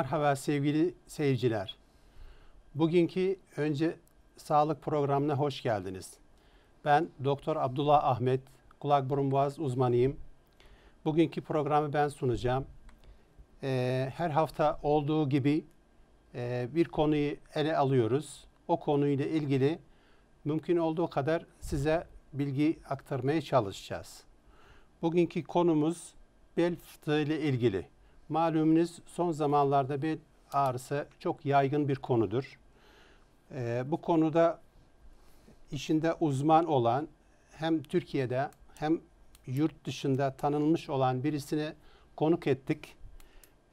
Merhaba sevgili seyirciler. Bugünkü önce sağlık programına hoş geldiniz. Ben Doktor Abdullah Ahmet, kulak burun boğaz uzmanıyım. Bugünkü programı ben sunacağım. Ee, her hafta olduğu gibi e, bir konuyu ele alıyoruz. O konuyla ilgili mümkün olduğu kadar size bilgi aktarmaya çalışacağız. Bugünkü konumuz bel fıtığı ile ilgili. Malumunuz son zamanlarda bel ağrısı çok yaygın bir konudur. Ee, bu konuda işinde uzman olan hem Türkiye'de hem yurt dışında tanınmış olan birisini konuk ettik.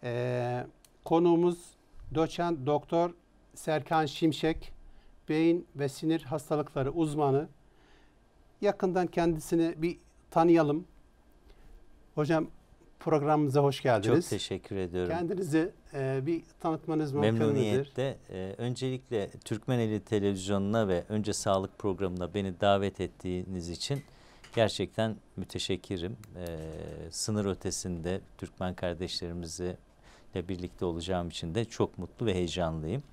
Ee, konuğumuz doçent doktor Serkan Şimşek, beyin ve sinir hastalıkları uzmanı. Yakından kendisini bir tanıyalım. Hocam programımıza hoş geldiniz. Çok teşekkür ediyorum. Kendinizi e, bir tanıtmanız mümkün müdür? Memnuniyetle. E, öncelikle Türkmeneli Televizyonu'na ve Önce Sağlık programına beni davet ettiğiniz için gerçekten müteşekkirim. E, sınır ötesinde Türkmen kardeşlerimizi birlikte olacağım için de çok mutlu ve heyecanlıyım.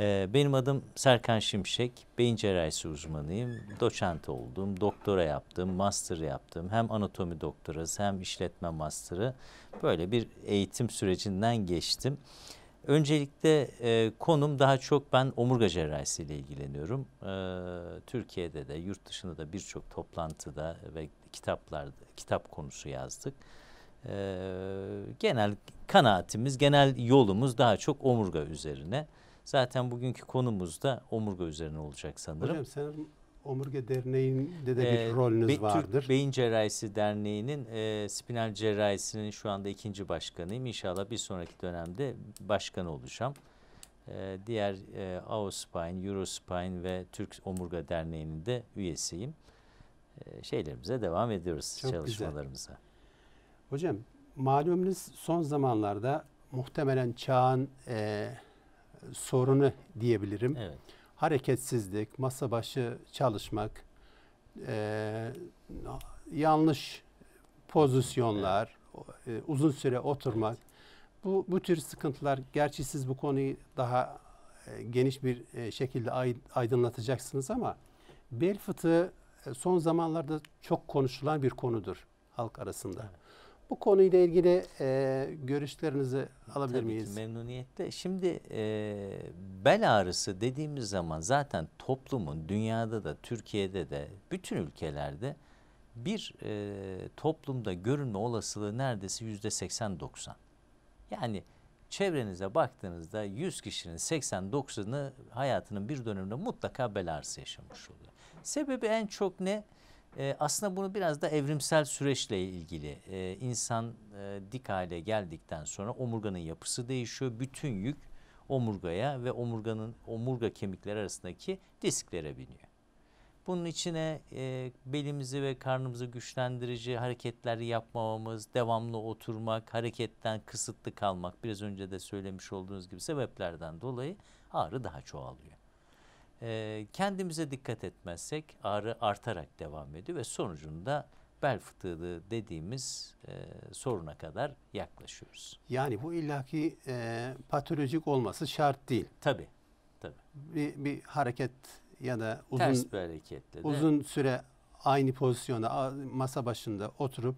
Ee, benim adım Serkan Şimşek, beyin cerrahisi uzmanıyım. Doçent oldum, doktora yaptım, master yaptım. Hem anatomi doktorası hem işletme masterı. Böyle bir eğitim sürecinden geçtim. Öncelikle e, konum daha çok ben omurga cerrahisiyle ilgileniyorum. E, Türkiye'de de yurt dışında da birçok toplantıda ve kitaplarda kitap konusu yazdık. E, genel kanaatimiz, genel yolumuz daha çok omurga üzerine. Zaten bugünkü konumuz da omurga üzerine olacak sanırım. Hocam sanırım Omurga Derneği'nde de bir ee, rolünüz Be- vardır. Türk Beyin Cerrahisi Derneği'nin e, spinal cerrahisinin şu anda ikinci başkanıyım. İnşallah bir sonraki dönemde başkan olacağım. E, diğer e, AOSpine, Eurospine ve Türk Omurga Derneği'nin de üyesiyim. E, şeylerimize devam ediyoruz Çok çalışmalarımıza. Güzel. Hocam malumunuz son zamanlarda muhtemelen çağın... E, sorunu diyebilirim. Evet. Hareketsizlik, masa başı çalışmak, e, yanlış pozisyonlar, evet. e, uzun süre oturmak. Evet. Bu, bu tür sıkıntılar, gerçi siz bu konuyu daha e, geniş bir e, şekilde aydınlatacaksınız ama bel fıtığı e, son zamanlarda çok konuşulan bir konudur halk arasında. Evet. Bu konuyla ilgili e, görüşlerinizi alabilir Tabii miyiz? Ki memnuniyetle. Şimdi e, bel ağrısı dediğimiz zaman zaten toplumun dünyada da Türkiye'de de bütün ülkelerde bir e, toplumda görünme olasılığı neredeyse yüzde 80-90. Yani çevrenize baktığınızda 100 kişinin 80-90'ı hayatının bir döneminde mutlaka bel ağrısı yaşamış oluyor. Sebebi en çok ne? E, aslında bunu biraz da evrimsel süreçle ilgili. E, insan e, dik hale geldikten sonra omurganın yapısı değişiyor. Bütün yük omurgaya ve omurganın omurga kemikleri arasındaki disklere biniyor. Bunun içine e, belimizi ve karnımızı güçlendirici hareketler yapmamamız, devamlı oturmak, hareketten kısıtlı kalmak biraz önce de söylemiş olduğunuz gibi sebeplerden dolayı ağrı daha çoğalıyor e, kendimize dikkat etmezsek ağrı artarak devam ediyor ve sonucunda bel fıtığı dediğimiz e, soruna kadar yaklaşıyoruz. Yani bu illaki e, patolojik olması şart değil. Tabi, tabi. Bir, bir hareket ya da uzun Ters bir hareketle de, uzun süre aynı pozisyonda masa başında oturup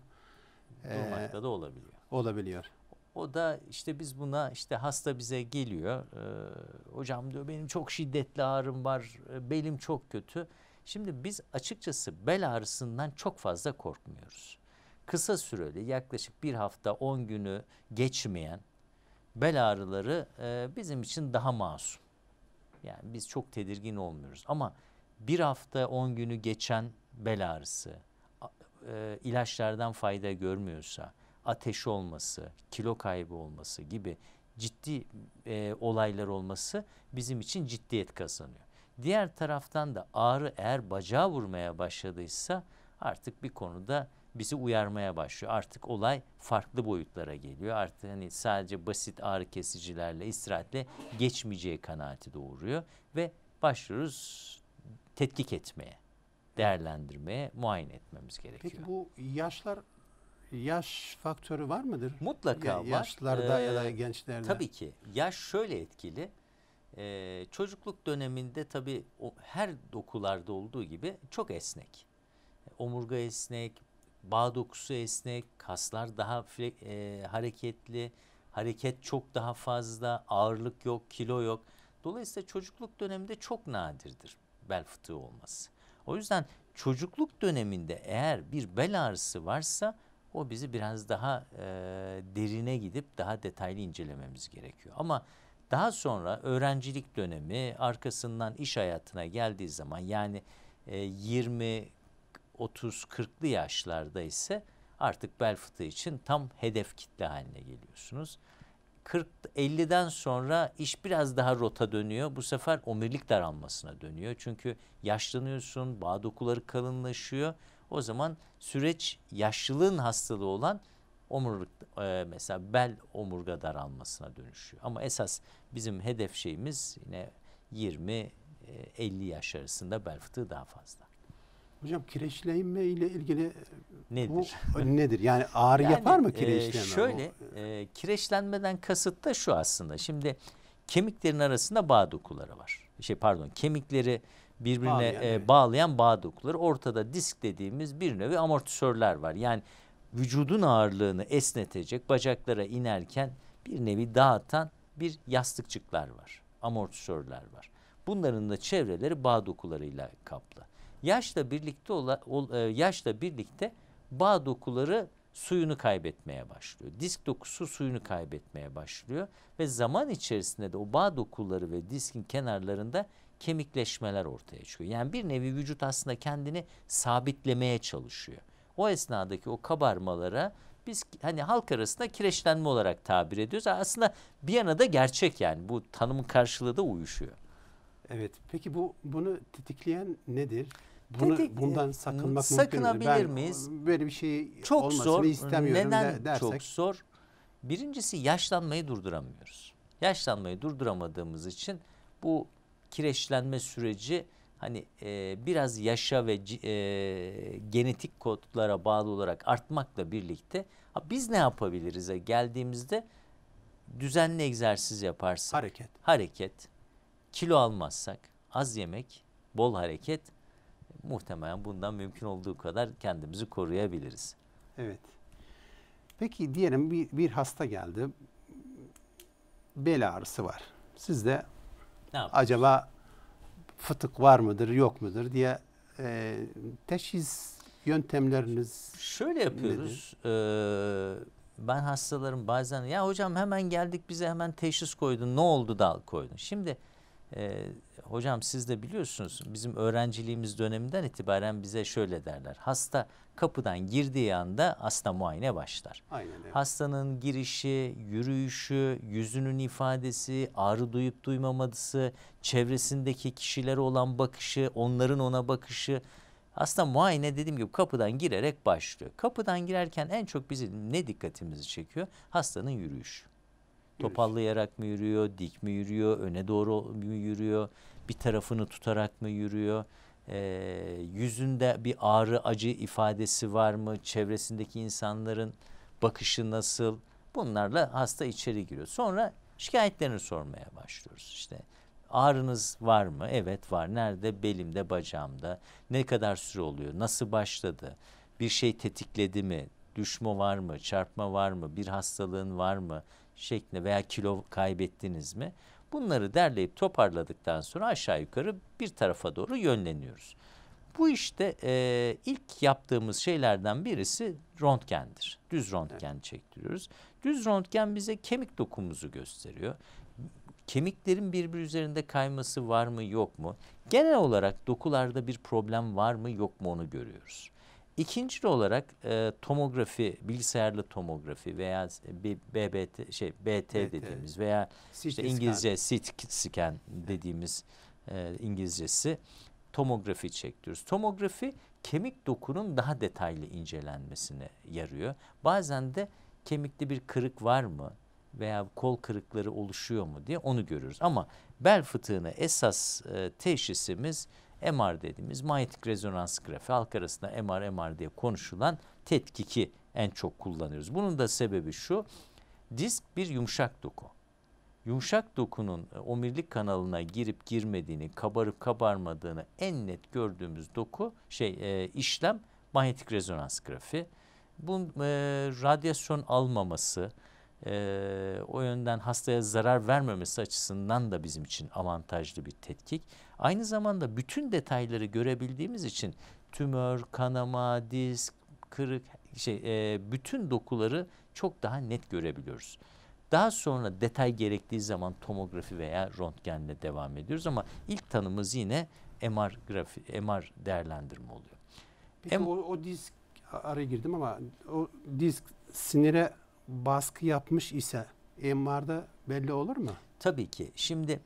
durmakta e, da olabiliyor. Olabiliyor. O da işte biz buna işte hasta bize geliyor. E, hocam diyor benim çok şiddetli ağrım var. E, belim çok kötü. Şimdi biz açıkçası bel ağrısından çok fazla korkmuyoruz. Kısa süreli yaklaşık bir hafta on günü geçmeyen bel ağrıları e, bizim için daha masum. Yani biz çok tedirgin olmuyoruz ama bir hafta on günü geçen bel ağrısı e, ilaçlardan fayda görmüyorsa Ateşi olması, kilo kaybı olması gibi ciddi e, olaylar olması bizim için ciddiyet kazanıyor. Diğer taraftan da ağrı eğer bacağı vurmaya başladıysa artık bir konuda bizi uyarmaya başlıyor. Artık olay farklı boyutlara geliyor. Artık hani sadece basit ağrı kesicilerle, istirahatle geçmeyeceği kanaati doğuruyor ve başlıyoruz tetkik etmeye, değerlendirmeye, muayene etmemiz gerekiyor. Peki bu yaşlar yaş faktörü var mıdır? Mutlaka ya, var. Yaşlarda ya da ee, gençlerde. Tabii ki. Yaş şöyle etkili. Ee, çocukluk döneminde tabii o, her dokularda olduğu gibi çok esnek. Omurga esnek, bağ dokusu esnek, kaslar daha e, hareketli, hareket çok daha fazla, ağırlık yok, kilo yok. Dolayısıyla çocukluk döneminde çok nadirdir bel fıtığı olması. O yüzden çocukluk döneminde eğer bir bel ağrısı varsa o bizi biraz daha e, derine gidip daha detaylı incelememiz gerekiyor. Ama daha sonra öğrencilik dönemi arkasından iş hayatına geldiği zaman yani e, 20 30 40'lı yaşlarda ise artık bel fıtığı için tam hedef kitle haline geliyorsunuz. 40 50'den sonra iş biraz daha rota dönüyor. Bu sefer omurilik daralmasına dönüyor. Çünkü yaşlanıyorsun, bağ dokuları kalınlaşıyor. O zaman süreç yaşlılığın hastalığı olan omurluk e, mesela bel omurga daralmasına dönüşüyor. Ama esas bizim hedef şeyimiz yine 20 50 e, yaş arasında bel fıtığı daha fazla. Hocam kireçlenme ile ilgili e, nedir? Bu nedir? Yani ağrı yani, yapar mı e, kireçlenme? E, şöyle e, kireçlenmeden kasıt da şu aslında. Şimdi kemiklerin arasında bağ dokuları var. Şey pardon kemikleri birbirine bağlayan, e, bağlayan bağ dokuları. Ortada disk dediğimiz bir nevi amortisörler var. Yani vücudun ağırlığını esnetecek, bacaklara inerken bir nevi dağıtan bir yastıkçıklar var. Amortisörler var. Bunların da çevreleri bağ dokularıyla kaplı. Yaşla birlikte ola, ol, e, yaşla birlikte bağ dokuları suyunu kaybetmeye başlıyor. Disk dokusu suyunu kaybetmeye başlıyor ve zaman içerisinde de o bağ dokuları ve diskin kenarlarında kemikleşmeler ortaya çıkıyor. Yani bir nevi vücut aslında kendini sabitlemeye çalışıyor. O esnadaki o kabarmalara biz hani halk arasında kireçlenme olarak tabir ediyoruz. Aslında bir yana da gerçek yani bu tanımın karşılığı da uyuşuyor. Evet. Peki bu bunu tetikleyen nedir? Bunu, Tetik, bundan sakınmak sakınabilir mümkün mü? miyiz? Böyle bir şey çok olmasını zor. istemiyorum Neden de, dersek. çok zor? Birincisi yaşlanmayı durduramıyoruz. Yaşlanmayı durduramadığımız için bu kireçlenme süreci hani e, biraz yaşa ve e, genetik kodlara bağlı olarak artmakla birlikte ha, biz ne yapabiliriz? E, geldiğimizde düzenli egzersiz yaparsak. Hareket. Hareket. Kilo almazsak, az yemek, bol hareket muhtemelen bundan mümkün olduğu kadar kendimizi koruyabiliriz. Evet. Peki diyelim bir, bir hasta geldi. Bel ağrısı var. Siz de acaba fıtık var mıdır yok mudur diye e, teşhis yöntemleriniz Şöyle yapıyoruz. E, ben hastalarım bazen ya hocam hemen geldik bize hemen teşhis koydun ne oldu da koydun. Şimdi e, hocam siz de biliyorsunuz bizim öğrenciliğimiz döneminden itibaren bize şöyle derler. Hasta kapıdan girdiği anda hasta muayene başlar. Aynen öyle. Hastanın girişi, yürüyüşü, yüzünün ifadesi, ağrı duyup duymaması, çevresindeki kişilere olan bakışı, onların ona bakışı. Aslında muayene dediğim gibi kapıdan girerek başlıyor. Kapıdan girerken en çok bizi ne dikkatimizi çekiyor? Hastanın yürüyüşü. Topallayarak mı yürüyor, dik mi yürüyor, öne doğru mu yürüyor, bir tarafını tutarak mı yürüyor? E, yüzünde bir ağrı, acı ifadesi var mı? Çevresindeki insanların bakışı nasıl? Bunlarla hasta içeri giriyor. Sonra şikayetlerini sormaya başlıyoruz. İşte ağrınız var mı? Evet var. Nerede? Belimde, bacağımda. Ne kadar süre oluyor? Nasıl başladı? Bir şey tetikledi mi? Düşme var mı? Çarpma var mı? Bir hastalığın var mı? şeklinde veya kilo kaybettiniz mi? Bunları derleyip toparladıktan sonra aşağı yukarı bir tarafa doğru yönleniyoruz. Bu işte e, ilk yaptığımız şeylerden birisi röntgendir. Düz röntgen evet. çektiriyoruz. Düz röntgen bize kemik dokumuzu gösteriyor. Kemiklerin birbiri üzerinde kayması var mı yok mu? Genel olarak dokularda bir problem var mı yok mu onu görüyoruz. İkinci olarak e, tomografi, bilgisayarlı tomografi veya e, BBT, şey BT, BT. dediğimiz veya işte İngilizce CT scan dediğimiz e, İngilizcesi tomografi çektiriyoruz. Tomografi kemik dokunun daha detaylı incelenmesine yarıyor. Bazen de kemikte bir kırık var mı veya kol kırıkları oluşuyor mu diye onu görürüz. Ama bel fıtığını esas e, teşhisimiz MR dediğimiz manyetik rezonans grafiği halk arasında MR MR diye konuşulan tetkiki en çok kullanıyoruz. Bunun da sebebi şu disk bir yumuşak doku. Yumuşak dokunun e, omurilik kanalına girip girmediğini, kabarıp kabarmadığını en net gördüğümüz doku şey e, işlem manyetik rezonans grafi. Bu e, radyasyon almaması, e, o yönden hastaya zarar vermemesi açısından da bizim için avantajlı bir tetkik. Aynı zamanda bütün detayları görebildiğimiz için tümör, kanama, disk, kırık şey e, bütün dokuları çok daha net görebiliyoruz. Daha sonra detay gerektiği zaman tomografi veya röntgenle devam ediyoruz ama ilk tanımız yine MR grafi, MR değerlendirme oluyor. Peki M- o, o disk araya girdim ama o disk sinire baskı yapmış ise MR'da belli olur mu? Tabii ki. Şimdi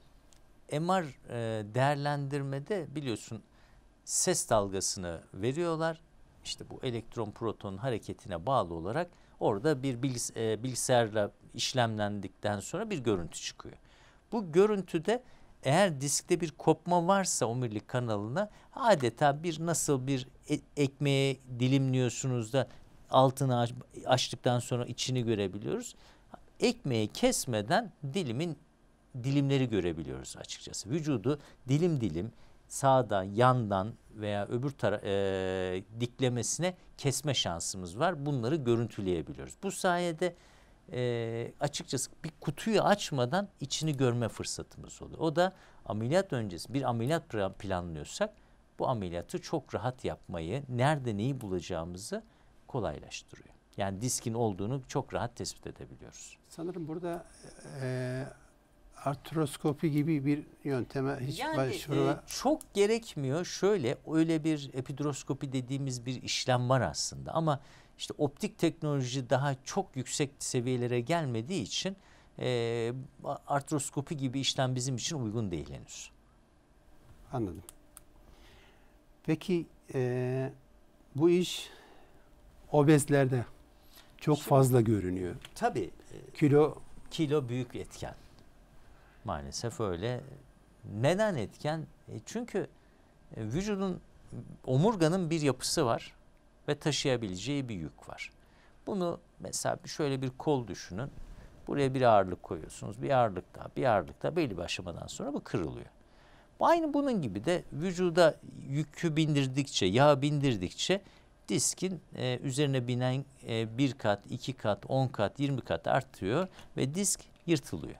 MR e, değerlendirmede biliyorsun ses dalgasını veriyorlar. İşte bu elektron proton hareketine bağlı olarak orada bir e, bilgisayarla işlemlendikten sonra bir görüntü çıkıyor. Bu görüntüde eğer diskte bir kopma varsa omurilik kanalına adeta bir nasıl bir e, ekmeği dilimliyorsunuz da altını açtıktan sonra içini görebiliyoruz. Ekmeği kesmeden dilimin dilimleri görebiliyoruz açıkçası. Vücudu dilim dilim sağdan, yandan veya öbür tara- e, diklemesine kesme şansımız var. Bunları görüntüleyebiliyoruz. Bu sayede e, açıkçası bir kutuyu açmadan içini görme fırsatımız oluyor. O da ameliyat öncesi bir ameliyat planlıyorsak bu ameliyatı çok rahat yapmayı, nerede neyi bulacağımızı kolaylaştırıyor. Yani diskin olduğunu çok rahat tespit edebiliyoruz. Sanırım burada e, artroskopi gibi bir yönteme hiç yani, başvurma... E, çok gerekmiyor. Şöyle öyle bir epidroskopi dediğimiz bir işlem var aslında ama işte optik teknoloji daha çok yüksek seviyelere gelmediği için e, artroskopi gibi işlem bizim için uygun değil henüz. Anladım. Peki e, bu iş obezlerde çok Şimdi, fazla görünüyor. Tabii. E, kilo kilo büyük etken. Maalesef öyle. Neden etken? E çünkü e, vücudun omurganın bir yapısı var ve taşıyabileceği bir yük var. Bunu mesela şöyle bir kol düşünün. Buraya bir ağırlık koyuyorsunuz. Bir ağırlık daha, bir ağırlık daha belli bir sonra bu kırılıyor. Aynı bunun gibi de vücuda yükü bindirdikçe, yağ bindirdikçe diskin e, üzerine binen e, 1 kat, iki kat, on kat, yirmi kat artıyor ve disk yırtılıyor.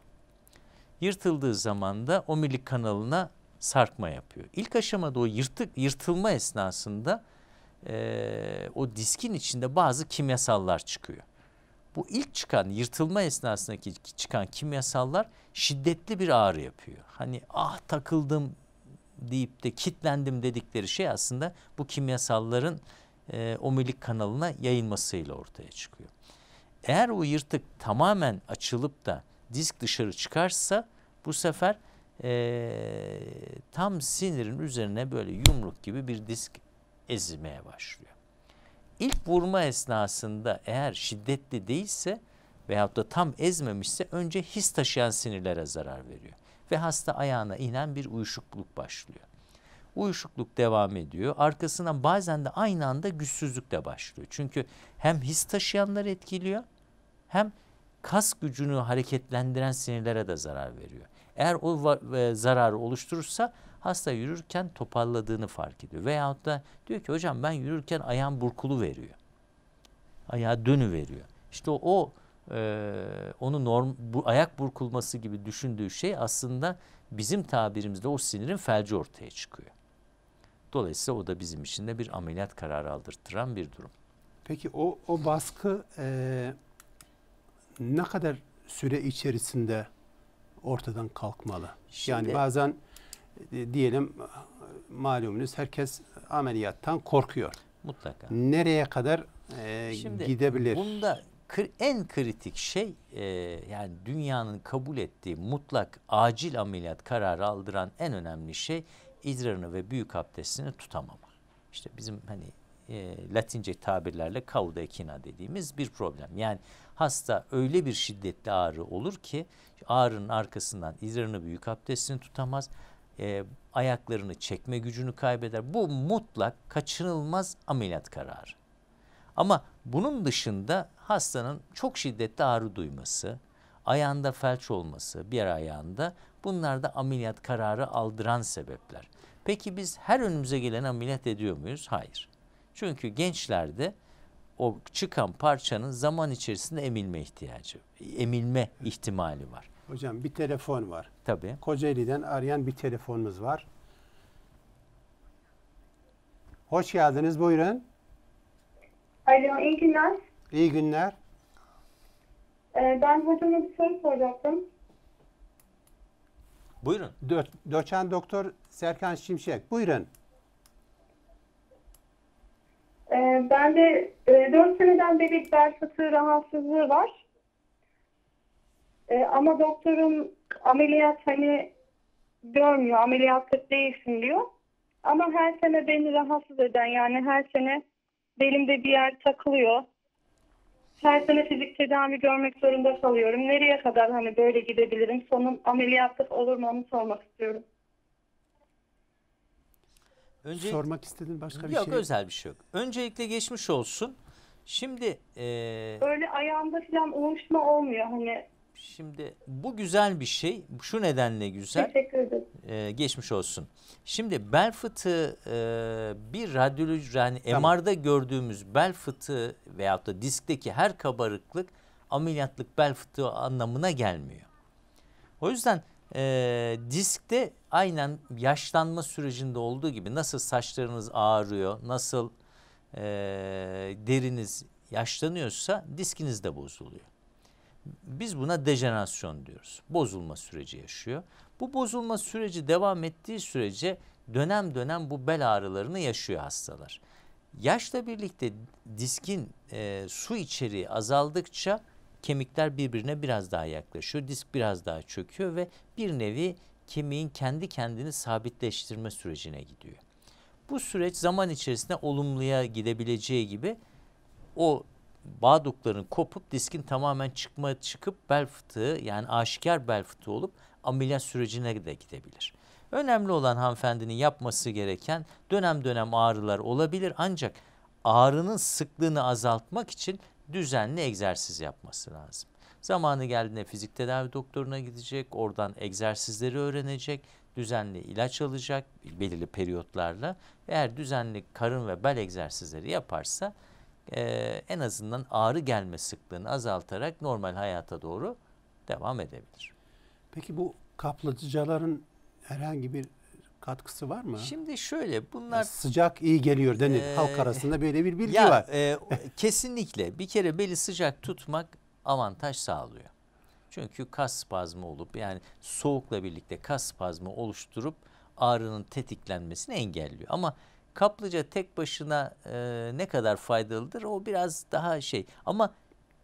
Yırtıldığı zaman da omilik kanalına sarkma yapıyor. İlk aşamada o yırtık yırtılma esnasında e, o diskin içinde bazı kimyasallar çıkıyor. Bu ilk çıkan yırtılma esnasındaki çıkan kimyasallar şiddetli bir ağrı yapıyor. Hani ah takıldım deyip de kitlendim dedikleri şey aslında bu kimyasalların e, omilik kanalına yayılmasıyla ortaya çıkıyor. Eğer o yırtık tamamen açılıp da disk dışarı çıkarsa bu sefer e, tam sinirin üzerine böyle yumruk gibi bir disk ezmeye başlıyor. İlk vurma esnasında eğer şiddetli değilse veyahut da tam ezmemişse önce his taşıyan sinirlere zarar veriyor. Ve hasta ayağına inen bir uyuşukluk başlıyor. Uyuşukluk devam ediyor. arkasına bazen de aynı anda güçsüzlük de başlıyor. Çünkü hem his taşıyanları etkiliyor hem kas gücünü hareketlendiren sinirlere de zarar veriyor. Eğer o zararı oluşturursa hasta yürürken toparladığını fark ediyor. Veyahut da diyor ki hocam ben yürürken ayağım burkulu veriyor. Ayağı dönü veriyor. İşte o, e, onu norm, bu ayak burkulması gibi düşündüğü şey aslında bizim tabirimizde o sinirin felci ortaya çıkıyor. Dolayısıyla o da bizim için de bir ameliyat kararı aldırtıran bir durum. Peki o, o baskı e, ne kadar süre içerisinde ortadan kalkmalı? Şimdi, yani bazen e, diyelim malumunuz herkes ameliyattan korkuyor. Mutlaka. Nereye kadar e, Şimdi, gidebilir? Bunda en kritik şey e, yani dünyanın kabul ettiği mutlak acil ameliyat kararı aldıran en önemli şey idrarını ve büyük abdestini tutamama. İşte bizim hani e, latince tabirlerle cauda ekina dediğimiz bir problem. Yani Hasta öyle bir şiddetli ağrı olur ki ağrının arkasından idrarını büyük abdestini tutamaz. E, ayaklarını çekme gücünü kaybeder. Bu mutlak kaçınılmaz ameliyat kararı. Ama bunun dışında hastanın çok şiddetli ağrı duyması, ayağında felç olması bir ayağında bunlar da ameliyat kararı aldıran sebepler. Peki biz her önümüze gelen ameliyat ediyor muyuz? Hayır. Çünkü gençlerde o çıkan parçanın zaman içerisinde emilme ihtiyacı, emilme ihtimali var. Hocam bir telefon var. Tabii. Kocaeli'den arayan bir telefonumuz var. Hoş geldiniz buyurun. Alo iyi günler. İyi günler. Ee, ben hocama bir soru soracaktım. Buyurun. Dö Doçan Doktor Serkan Şimşek buyurun. Ee, ben de e, 4 seneden beri bel fıtığı rahatsızlığı var. E, ama doktorum ameliyat hani görmüyor, ameliyatlık değilsin diyor. Ama her sene beni rahatsız eden yani her sene belimde bir yer takılıyor. Her sene fizik tedavi görmek zorunda kalıyorum. Nereye kadar hani böyle gidebilirim? Sonum ameliyatlık olur mu onu sormak istiyorum. Önce Sormak istediğin başka bir yok, şey? Yok özel bir şey yok. Öncelikle geçmiş olsun. Şimdi e, öyle ayağımda falan uyuşma olmuyor hani. Şimdi bu güzel bir şey. Şu nedenle güzel. Teşekkür ederim. E, geçmiş olsun. Şimdi bel fıtığı e, bir radyoloji yani tamam. MR'da gördüğümüz bel fıtığı veyahut da diskteki her kabarıklık ameliyatlık bel fıtığı anlamına gelmiyor. O yüzden e, ee, diskte aynen yaşlanma sürecinde olduğu gibi nasıl saçlarınız ağrıyor, nasıl e, deriniz yaşlanıyorsa diskiniz de bozuluyor. Biz buna dejenerasyon diyoruz. Bozulma süreci yaşıyor. Bu bozulma süreci devam ettiği sürece dönem dönem bu bel ağrılarını yaşıyor hastalar. Yaşla birlikte diskin e, su içeriği azaldıkça kemikler birbirine biraz daha yaklaşıyor. Disk biraz daha çöküyor ve bir nevi kemiğin kendi kendini sabitleştirme sürecine gidiyor. Bu süreç zaman içerisinde olumluya gidebileceği gibi o bağdukların kopup diskin tamamen çıkma çıkıp bel fıtığı yani aşikar bel fıtığı olup ameliyat sürecine de gidebilir. Önemli olan hanımefendinin yapması gereken dönem dönem ağrılar olabilir ancak ağrının sıklığını azaltmak için düzenli egzersiz yapması lazım. Zamanı geldiğinde fizik tedavi doktoruna gidecek, oradan egzersizleri öğrenecek, düzenli ilaç alacak belirli periyotlarla. Eğer düzenli karın ve bel egzersizleri yaparsa e, en azından ağrı gelme sıklığını azaltarak normal hayata doğru devam edebilir. Peki bu kaplatıcıların herhangi bir katkısı var mı? Şimdi şöyle bunlar... Ya sıcak iyi geliyor denir. Ee, Halk arasında böyle bir bilgi ya, var. E, kesinlikle bir kere beli sıcak tutmak avantaj sağlıyor. Çünkü kas spazmı olup yani soğukla birlikte kas spazmı oluşturup ağrının tetiklenmesini engelliyor. Ama kaplıca tek başına e, ne kadar faydalıdır o biraz daha şey. Ama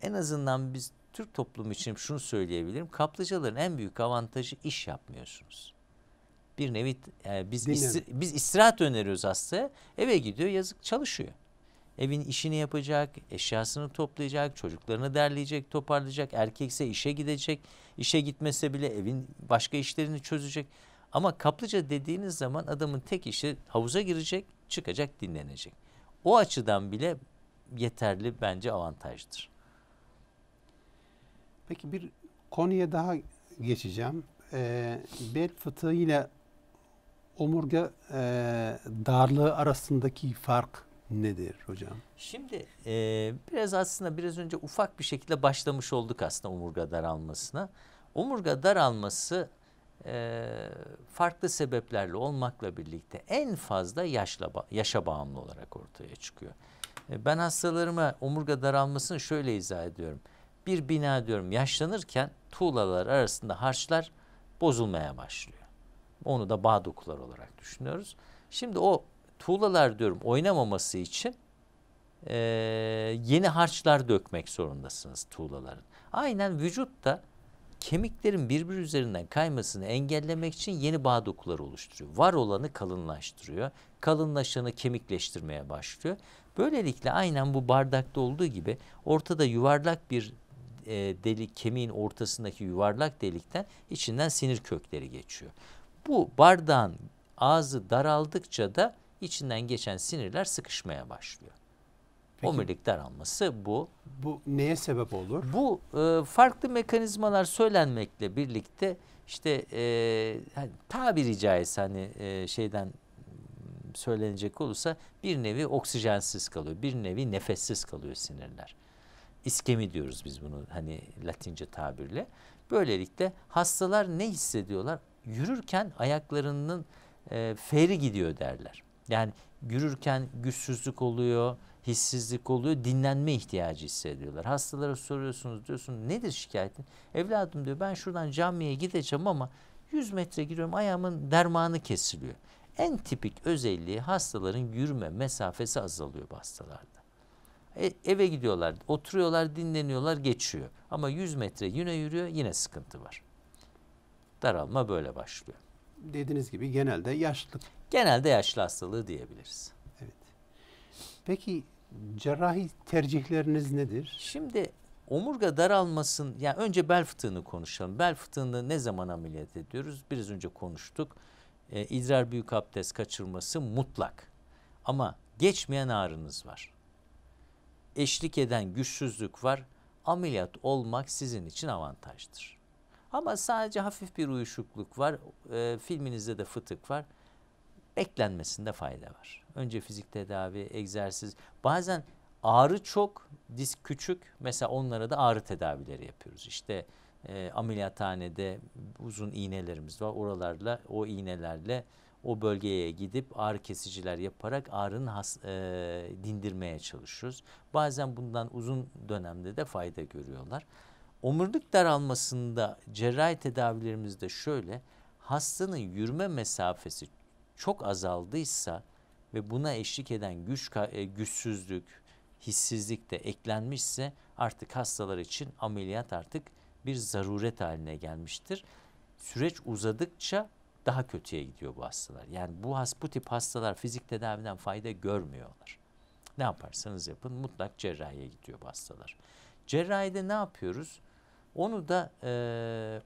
en azından biz Türk toplumu için şunu söyleyebilirim. Kaplıcaların en büyük avantajı iş yapmıyorsunuz bir nevi yani e, biz isti, biz istirahat öneriyoruz hastaya. Eve gidiyor yazık çalışıyor. Evin işini yapacak, eşyasını toplayacak, çocuklarını derleyecek, toparlayacak. Erkekse işe gidecek. işe gitmese bile evin başka işlerini çözecek. Ama kaplıca dediğiniz zaman adamın tek işi havuza girecek, çıkacak, dinlenecek. O açıdan bile yeterli bence avantajdır. Peki bir konuya daha geçeceğim. Ee, bel fıtığı ile omurga e, darlığı arasındaki fark nedir hocam? Şimdi e, biraz aslında biraz önce ufak bir şekilde başlamış olduk aslında omurga daralmasına. Omurga daralması e, farklı sebeplerle olmakla birlikte en fazla yaşla yaşa bağımlı olarak ortaya çıkıyor. E, ben hastalarıma omurga daralmasını şöyle izah ediyorum. Bir bina diyorum yaşlanırken tuğlalar arasında harçlar bozulmaya başlıyor. Onu da bağ dokular olarak düşünüyoruz. Şimdi o tuğlalar diyorum oynamaması için e, yeni harçlar dökmek zorundasınız tuğlaların. Aynen vücutta kemiklerin birbiri üzerinden kaymasını engellemek için yeni bağ dokuları oluşturuyor. Var olanı kalınlaştırıyor. Kalınlaşanı kemikleştirmeye başlıyor. Böylelikle aynen bu bardakta olduğu gibi ortada yuvarlak bir e, delik kemiğin ortasındaki yuvarlak delikten içinden sinir kökleri geçiyor. Bu bardağın ağzı daraldıkça da içinden geçen sinirler sıkışmaya başlıyor. Peki, Omurilik daralması bu. Bu neye sebep olur? Bu e, farklı mekanizmalar söylenmekle birlikte işte e, hani, tabiri caizse hani e, şeyden söylenecek olursa bir nevi oksijensiz kalıyor. Bir nevi nefessiz kalıyor sinirler. İskemi diyoruz biz bunu hani latince tabirle. Böylelikle hastalar ne hissediyorlar? yürürken ayaklarının e, feri gidiyor derler. Yani yürürken güçsüzlük oluyor, hissizlik oluyor, dinlenme ihtiyacı hissediyorlar. Hastalara soruyorsunuz diyorsun nedir şikayetin? Evladım diyor ben şuradan camiye gideceğim ama 100 metre giriyorum ayağımın dermanı kesiliyor. En tipik özelliği hastaların yürüme mesafesi azalıyor bu hastalarda. E, eve gidiyorlar, oturuyorlar, dinleniyorlar, geçiyor. Ama 100 metre yine yürüyor, yine sıkıntı var. Daralma böyle başlıyor. Dediğiniz gibi genelde yaşlılık. Genelde yaşlı hastalığı diyebiliriz. Evet. Peki cerrahi tercihleriniz nedir? Şimdi omurga daralmasın, yani önce bel fıtığını konuşalım. Bel fıtığını ne zaman ameliyat ediyoruz? Biraz önce konuştuk. Ee, idrar büyük abdest kaçırması mutlak. Ama geçmeyen ağrınız var. Eşlik eden güçsüzlük var. Ameliyat olmak sizin için avantajdır. Ama sadece hafif bir uyuşukluk var. E, filminizde de fıtık var. Beklenmesinde fayda var. Önce fizik tedavi, egzersiz. Bazen ağrı çok, disk küçük. Mesela onlara da ağrı tedavileri yapıyoruz. İşte e, ameliyathanede uzun iğnelerimiz var. Oralarla, o iğnelerle o bölgeye gidip ağrı kesiciler yaparak ağrının has, e, dindirmeye çalışıyoruz. Bazen bundan uzun dönemde de fayda görüyorlar. Omurluk daralmasında cerrahi tedavilerimizde şöyle hastanın yürüme mesafesi çok azaldıysa ve buna eşlik eden güç e, güçsüzlük, hissizlik de eklenmişse artık hastalar için ameliyat artık bir zaruret haline gelmiştir. Süreç uzadıkça daha kötüye gidiyor bu hastalar. Yani bu has bu tip hastalar fizik tedaviden fayda görmüyorlar. Ne yaparsanız yapın mutlak cerrahiye gidiyor bu hastalar. Cerrahide ne yapıyoruz? Onu da e,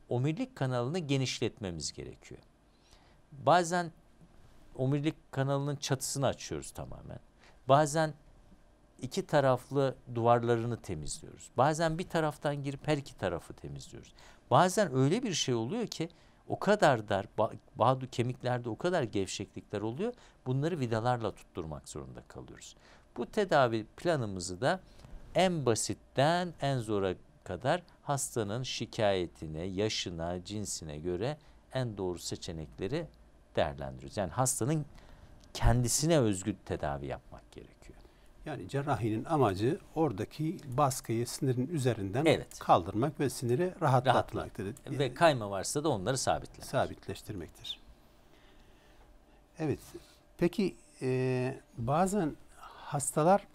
omurilik kanalını genişletmemiz gerekiyor. Bazen omurilik kanalının çatısını açıyoruz tamamen. Bazen iki taraflı duvarlarını temizliyoruz. Bazen bir taraftan girip her iki tarafı temizliyoruz. Bazen öyle bir şey oluyor ki o kadar dar, bazı kemiklerde o kadar gevşeklikler oluyor. Bunları vidalarla tutturmak zorunda kalıyoruz. Bu tedavi planımızı da en basitten en zora kadar hastanın şikayetine, yaşına, cinsine göre en doğru seçenekleri değerlendiriyoruz. Yani hastanın kendisine özgü tedavi yapmak gerekiyor. Yani cerrahinin amacı oradaki baskıyı sinirin üzerinden evet. kaldırmak ve siniri rahatlatmaktır. Rahatlat. Ve kayma varsa da onları sabitlemek. Sabitleştirmektir. Evet. Peki e, bazen hastalar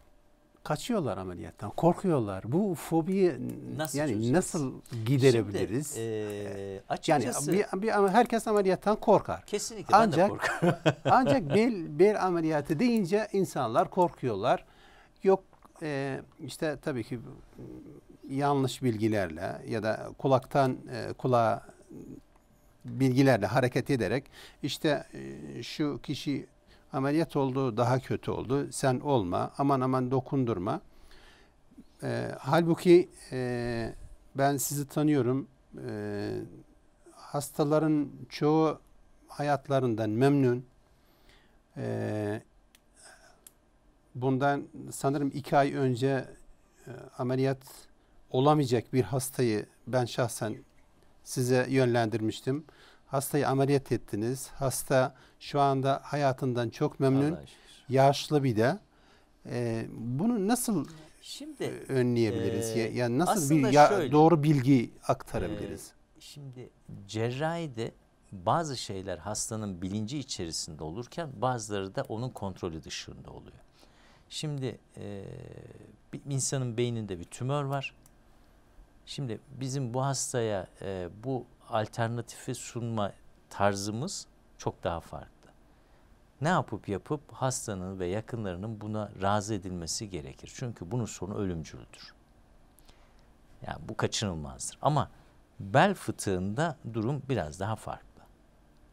kaçıyorlar ameliyattan, korkuyorlar. Bu fobiyi nasıl yani çözeceğiz? nasıl giderebiliriz? Şimdi, e, açıkçası yani bir, bir herkes ameliyattan korkar. Kesinlikle ancak, ben de korkarım. ancak bel bel ameliyatı deyince insanlar korkuyorlar. Yok e, işte tabii ki yanlış bilgilerle ya da kulaktan e, kulağa bilgilerle hareket ederek işte e, şu kişi Ameliyat oldu, daha kötü oldu. Sen olma, aman aman dokundurma. E, halbuki e, ben sizi tanıyorum. E, hastaların çoğu hayatlarından memnun. E, bundan sanırım iki ay önce e, ameliyat olamayacak bir hastayı ben şahsen size yönlendirmiştim. Hastayı ameliyat ettiniz. Hasta şu anda hayatından çok memnun. Yaşlı bir de. Ee, bunu nasıl şimdi e, önleyebiliriz? E, yani nasıl bir ya, şöyle, doğru bilgi aktarabiliriz? E, şimdi cerrahide bazı şeyler hastanın bilinci içerisinde olurken bazıları da onun kontrolü dışında oluyor. Şimdi e, bir insanın beyninde bir tümör var. Şimdi bizim bu hastaya e, bu alternatifi sunma tarzımız çok daha farklı. Ne yapıp yapıp hastanın ve yakınlarının buna razı edilmesi gerekir. Çünkü bunun sonu ölümcüldür. Yani bu kaçınılmazdır. Ama bel fıtığında durum biraz daha farklı.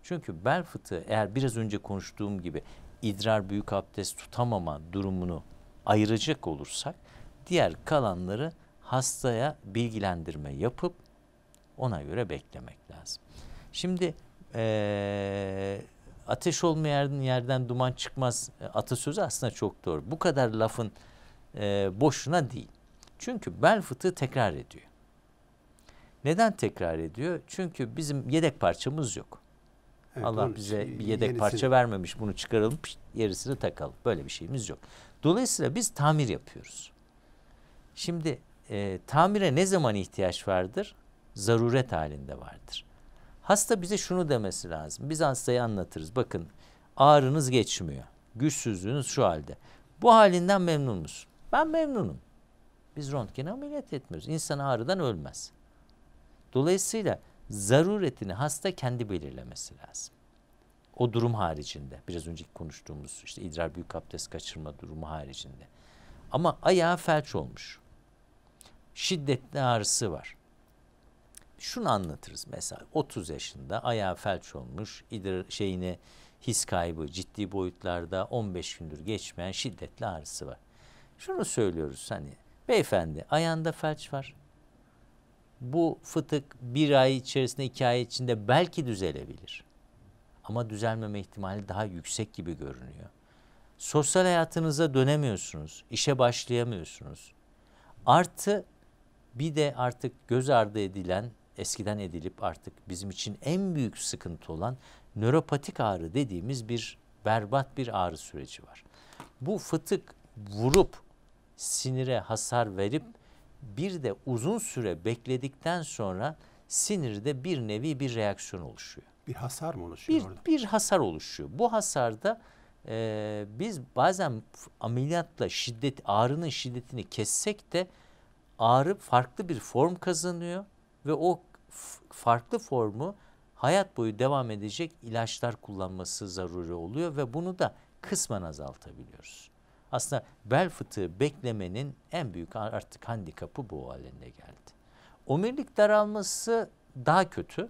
Çünkü bel fıtığı eğer biraz önce konuştuğum gibi idrar büyük abdest tutamama durumunu ayıracak olursak diğer kalanları hastaya bilgilendirme yapıp ona göre beklemek lazım. Şimdi e, ateş olmayan yerden duman çıkmaz e, atasözü aslında çok doğru. Bu kadar lafın e, boşuna değil. Çünkü bel fıtığı tekrar ediyor. Neden tekrar ediyor? Çünkü bizim yedek parçamız yok. Evet, Allah bize bir yedek yenisini. parça vermemiş. Bunu çıkaralım, yerisini takalım. Böyle bir şeyimiz yok. Dolayısıyla biz tamir yapıyoruz. Şimdi e, tamire ne zaman ihtiyaç vardır? zaruret halinde vardır. Hasta bize şunu demesi lazım. Biz hastayı anlatırız. Bakın ağrınız geçmiyor. Güçsüzlüğünüz şu halde. Bu halinden memnun musun? Ben memnunum. Biz röntgeni ameliyat etmiyoruz. İnsan ağrıdan ölmez. Dolayısıyla zaruretini hasta kendi belirlemesi lazım. O durum haricinde, biraz önceki konuştuğumuz işte idrar büyük abdest kaçırma durumu haricinde. Ama ayağı felç olmuş. Şiddetli ağrısı var şunu anlatırız mesela 30 yaşında ayağı felç olmuş idir şeyini his kaybı ciddi boyutlarda 15 gündür geçmeyen şiddetli ağrısı var. Şunu söylüyoruz hani beyefendi ayağında felç var. Bu fıtık bir ay içerisinde iki ay içinde belki düzelebilir. Ama düzelmeme ihtimali daha yüksek gibi görünüyor. Sosyal hayatınıza dönemiyorsunuz, işe başlayamıyorsunuz. Artı bir de artık göz ardı edilen eskiden edilip artık bizim için en büyük sıkıntı olan nöropatik ağrı dediğimiz bir berbat bir ağrı süreci var. Bu fıtık vurup sinire hasar verip bir de uzun süre bekledikten sonra sinirde bir nevi bir reaksiyon oluşuyor. Bir hasar mı oluşuyor bir, orada? Bir hasar oluşuyor. Bu hasarda e, biz bazen ameliyatla şiddet ağrının şiddetini kessek de ağrı farklı bir form kazanıyor ve o farklı formu hayat boyu devam edecek ilaçlar kullanması zaruri oluyor ve bunu da kısmen azaltabiliyoruz. Aslında bel fıtığı beklemenin en büyük artık handikapı bu halinde geldi. Omurilik daralması daha kötü.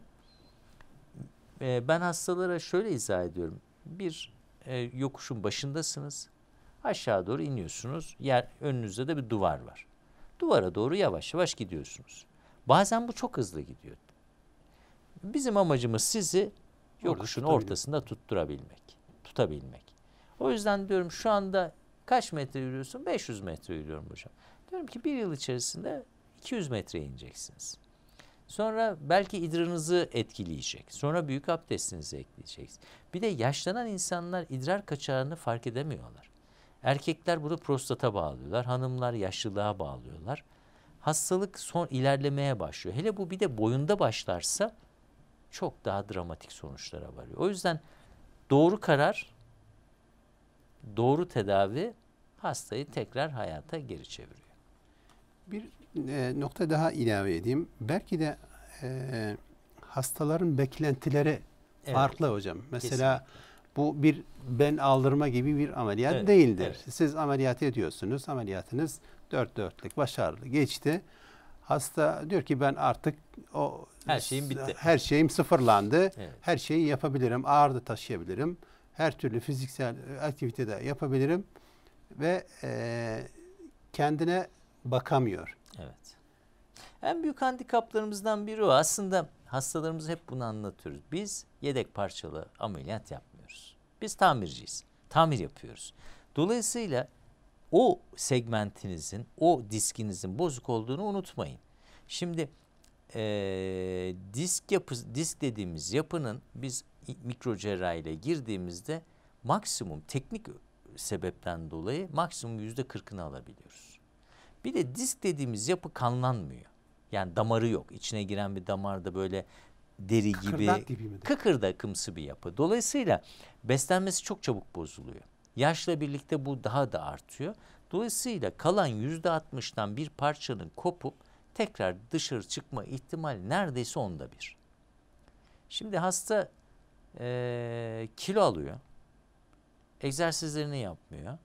E, ben hastalara şöyle izah ediyorum. Bir e, yokuşun başındasınız. Aşağı doğru iniyorsunuz. Yer önünüzde de bir duvar var. Duvara doğru yavaş yavaş gidiyorsunuz. Bazen bu çok hızlı gidiyor. Bizim amacımız sizi yokuşun ortasında tutturabilmek, tutabilmek. O yüzden diyorum şu anda kaç metre yürüyorsun? 500 metre yürüyorum hocam. Diyorum ki bir yıl içerisinde 200 metre ineceksiniz. Sonra belki idrarınızı etkileyecek. Sonra büyük abdestinizi ekleyeceksiniz. Bir de yaşlanan insanlar idrar kaçağını fark edemiyorlar. Erkekler bunu prostata bağlıyorlar, hanımlar yaşlılığa bağlıyorlar hastalık son ilerlemeye başlıyor. Hele bu bir de boyunda başlarsa çok daha dramatik sonuçlara varıyor. O yüzden doğru karar, doğru tedavi hastayı tekrar hayata geri çeviriyor. Bir e, nokta daha ilave edeyim. Belki de e, hastaların beklentileri evet. farklı hocam. Mesela Kesinlikle. bu bir ben aldırma gibi bir ameliyat evet. değildir. Evet. Siz ameliyat ediyorsunuz, ameliyatınız Dört dörtlük başarılı geçti. Hasta diyor ki ben artık o her şeyim bitti. Her şeyim sıfırlandı. Evet. Her şeyi yapabilirim. Ağır da taşıyabilirim. Her türlü fiziksel aktivite de yapabilirim ve e, kendine bakamıyor. Evet. En büyük handikaplarımızdan biri o. Aslında hastalarımız hep bunu anlatıyoruz. Biz yedek parçalı ameliyat yapmıyoruz. Biz tamirciyiz. Tamir yapıyoruz. Dolayısıyla o segmentinizin, o diskinizin bozuk olduğunu unutmayın. Şimdi e, disk yapı, disk dediğimiz yapının biz mikro cerrahiyle girdiğimizde maksimum teknik sebepten dolayı maksimum yüzde kırkını alabiliyoruz. Bir de disk dediğimiz yapı kanlanmıyor. Yani damarı yok. İçine giren bir damar da böyle deri kıkırdak gibi, gibi kıkırdakımsı bir yapı. Dolayısıyla beslenmesi çok çabuk bozuluyor. Yaşla birlikte bu daha da artıyor. Dolayısıyla kalan yüzde altmıştan bir parçanın kopup tekrar dışarı çıkma ihtimali neredeyse onda bir. Şimdi hasta e, kilo alıyor, egzersizlerini yapmıyor,